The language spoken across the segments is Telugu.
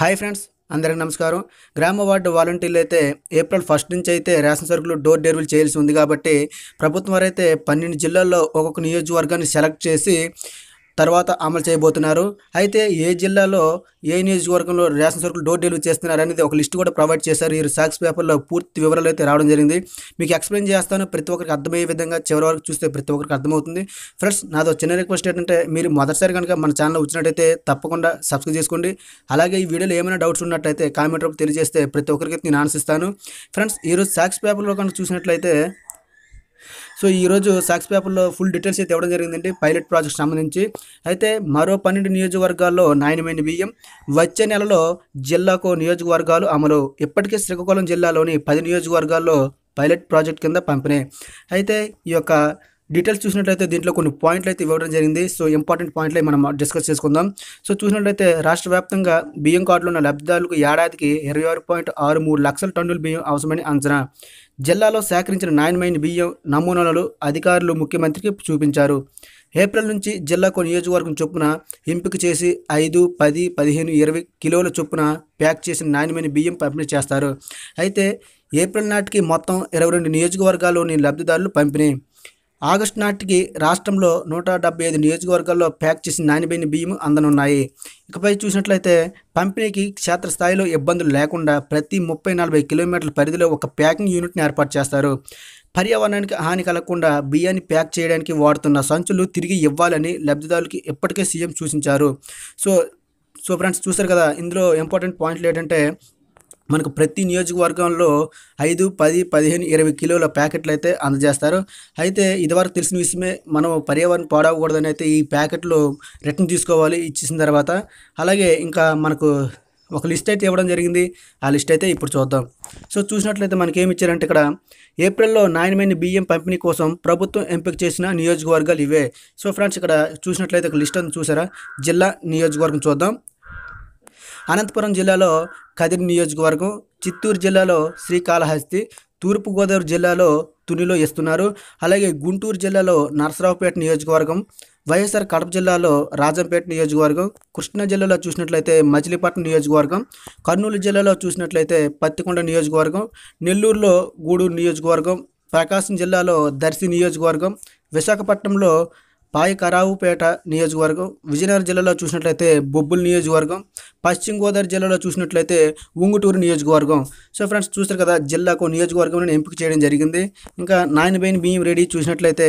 హాయ్ ఫ్రెండ్స్ అందరికీ నమస్కారం గ్రామ వార్డు వాలంటీర్లు అయితే ఏప్రిల్ ఫస్ట్ నుంచి అయితే రేషన్ సరుకులు డోర్ డెలివరీ చేయాల్సి ఉంది కాబట్టి ప్రభుత్వం వారైతే పన్నెండు జిల్లాల్లో ఒక్కొక్క నియోజకవర్గాన్ని సెలెక్ట్ చేసి తర్వాత అమలు చేయబోతున్నారు అయితే ఏ జిల్లాలో ఏ నియోజకవర్గంలో రేషన్ సరుకులు డోర్ డెలివరీ చేస్తున్నారు అనేది ఒక లిస్ట్ కూడా ప్రొవైడ్ చేశారు ఈ సాక్స్ పేపర్లో పూర్తి వివరాలు అయితే రావడం జరిగింది మీకు ఎక్స్ప్లెయిన్ చేస్తాను ప్రతి ఒక్కరికి అర్థమయ్యే విధంగా చివరి వరకు చూస్తే ప్రతి ఒక్కరికి అర్థమవుతుంది ఫ్రెండ్స్ నాదో చిన్న రిక్వెస్ట్ ఏంటంటే మీరు మొదటిసారి కనుక మన ఛానల్ వచ్చినట్టయితే తప్పకుండా సబ్స్క్రైబ్ చేసుకోండి అలాగే ఈ వీడియోలో ఏమైనా డౌట్స్ ఉన్నట్టయితే కామెంట్ రూపంలో తెలియజేస్తే ప్రతి ఒక్కరికి నేను ఆన్సిస్తాను ఫ్రెండ్స్ ఈరోజు సాక్స్ పేపర్లో కనుక చూసినట్లయితే సో ఈరోజు సాక్స్ పేపర్లో ఫుల్ డీటెయిల్స్ అయితే ఇవ్వడం జరిగిందండి పైలట్ ప్రాజెక్ట్ సంబంధించి అయితే మరో పన్నెండు నియోజకవర్గాల్లో నాణ్యమైన బియ్యం వచ్చే నెలలో జిల్లాకు నియోజకవర్గాలు అమలు ఇప్పటికే శ్రీకాకుళం జిల్లాలోని పది నియోజకవర్గాల్లో పైలట్ ప్రాజెక్ట్ కింద పంపిణీ అయితే ఈ యొక్క డీటెయిల్స్ చూసినట్లయితే దీంట్లో కొన్ని పాయింట్లు అయితే ఇవ్వడం జరిగింది సో ఇంపార్టెంట్ పాయింట్లు మనం డిస్కస్ చేసుకుందాం సో చూసినట్లయితే రాష్ట్ర వ్యాప్తంగా బియ్యం కార్డులు ఉన్న లబ్ధిదారులకు ఏడాదికి ఇరవై ఆరు పాయింట్ ఆరు మూడు లక్షల టన్నుల బియ్యం అవసరమని అంచనా జిల్లాలో సేకరించిన నాణ్యమైన బియ్యం నమూనాలను అధికారులు ముఖ్యమంత్రికి చూపించారు ఏప్రిల్ నుంచి జిల్లాకు నియోజకవర్గం చొప్పున ఎంపిక చేసి ఐదు పది పదిహేను ఇరవై కిలోల చొప్పున ప్యాక్ చేసిన నాణ్యమైన బియ్యం పంపిణీ చేస్తారు అయితే ఏప్రిల్ నాటికి మొత్తం ఇరవై రెండు నియోజకవర్గాల్లోని లబ్ధిదారులు పంపిణీ ఆగస్టు నాటికి రాష్ట్రంలో నూట డెబ్బై ఐదు నియోజకవర్గాల్లో ప్యాక్ చేసిన నాణ్యమైన బియ్యం అందనున్నాయి ఇకపై చూసినట్లయితే పంపిణీకి క్షేత్రస్థాయిలో ఇబ్బందులు లేకుండా ప్రతి ముప్పై నలభై కిలోమీటర్ల పరిధిలో ఒక ప్యాకింగ్ యూనిట్ని ఏర్పాటు చేస్తారు పర్యావరణానికి హాని కలగకుండా బియ్యాన్ని ప్యాక్ చేయడానికి వాడుతున్న సంచులు తిరిగి ఇవ్వాలని లబ్ధిదారులకి ఇప్పటికే సీఎం సూచించారు సో సో ఫ్రెండ్స్ చూస్తారు కదా ఇందులో ఇంపార్టెంట్ పాయింట్లు ఏంటంటే మనకు ప్రతి నియోజకవర్గంలో ఐదు పది పదిహేను ఇరవై కిలోల ప్యాకెట్లు అయితే అందజేస్తారు అయితే ఇదివరకు తెలిసిన విషయమే మనం పర్యావరణం పాడవకూడదని అయితే ఈ ప్యాకెట్లు రిటర్న్ తీసుకోవాలి ఇచ్చేసిన తర్వాత అలాగే ఇంకా మనకు ఒక లిస్ట్ అయితే ఇవ్వడం జరిగింది ఆ లిస్ట్ అయితే ఇప్పుడు చూద్దాం సో చూసినట్లయితే మనకి ఏమి ఇచ్చారంటే ఇక్కడ ఏప్రిల్లో నాణ్యమైన బియ్యం పంపిణీ కోసం ప్రభుత్వం ఎంపిక చేసిన నియోజకవర్గాలు ఇవే సో ఫ్రెండ్స్ ఇక్కడ చూసినట్లయితే ఒక లిస్ట్ అని చూసారా జిల్లా నియోజకవర్గం చూద్దాం అనంతపురం జిల్లాలో కదిరి నియోజకవర్గం చిత్తూరు జిల్లాలో శ్రీకాళహస్తి తూర్పుగోదావరి జిల్లాలో తునిలో ఇస్తున్నారు అలాగే గుంటూరు జిల్లాలో నరసరావుపేట నియోజకవర్గం వైఎస్ఆర్ కడప జిల్లాలో రాజంపేట నియోజకవర్గం కృష్ణా జిల్లాలో చూసినట్లయితే మచిలీపట్నం నియోజకవర్గం కర్నూలు జిల్లాలో చూసినట్లయితే పత్తికొండ నియోజకవర్గం నెల్లూరులో గూడూరు నియోజకవర్గం ప్రకాశం జిల్లాలో దర్శి నియోజకవర్గం విశాఖపట్నంలో పాయకరావుపేట నియోజకవర్గం విజయనగరం జిల్లాలో చూసినట్లయితే బొబ్బుల్ నియోజకవర్గం పశ్చిమ గోదావరి జిల్లాలో చూసినట్లయితే ఉంగుటూరు నియోజకవర్గం సో ఫ్రెండ్స్ చూస్తారు కదా జిల్లాకు నియోజకవర్గం ఎంపిక చేయడం జరిగింది ఇంకా నాయనబేన్ బియ్యం రెడీ చూసినట్లయితే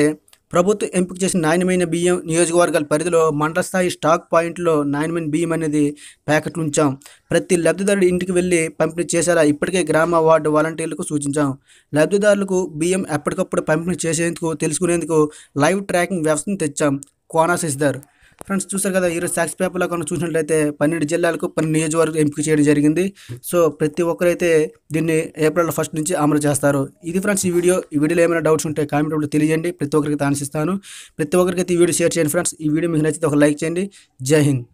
ప్రభుత్వం ఎంపిక చేసిన నాణ్యమైన బియ్యం నియోజకవర్గాల పరిధిలో మండల స్థాయి స్టాక్ పాయింట్లో నాణ్యమైన బియ్యం అనేది ప్యాకెట్లు ఉంచాం ప్రతి లబ్ధిదారుడి ఇంటికి వెళ్ళి పంపిణీ చేసేలా ఇప్పటికే గ్రామ వార్డు వాలంటీర్లకు సూచించాం లబ్ధిదారులకు బియ్యం ఎప్పటికప్పుడు పంపిణీ చేసేందుకు తెలుసుకునేందుకు లైవ్ ట్రాకింగ్ వ్యవస్థను తెచ్చాం కోనా శశిధర్ ఫ్రెండ్స్ చూసారు కదా ఈరోజు సాక్షి పేపర్లో కనుక చూసినట్లయితే పన్నెండు జిల్లాలకు పన్నెండు నియోజకవర్గాలు ఎంపిక చేయడం జరిగింది సో ప్రతి ఒక్కరైతే దీన్ని ఏప్రిల్ ఫస్ట్ నుంచి అమలు చేస్తారు ఇది ఫ్రెండ్స్ ఈ వీడియో ఈ వీడియోలో ఏమైనా డౌట్స్ ఉంటే కామెంట్ రూపంలో తెలియజేయండి ప్రతి ఒక్కరికి ఆశిస్తాను ప్రతి ఒక్కరికి ఈ వీడియో షేర్ చేయండి ఫ్రెండ్స్ ఈ వీడియో మీకు నచ్చితే ఒక లైక్ చేయండి జై హింద్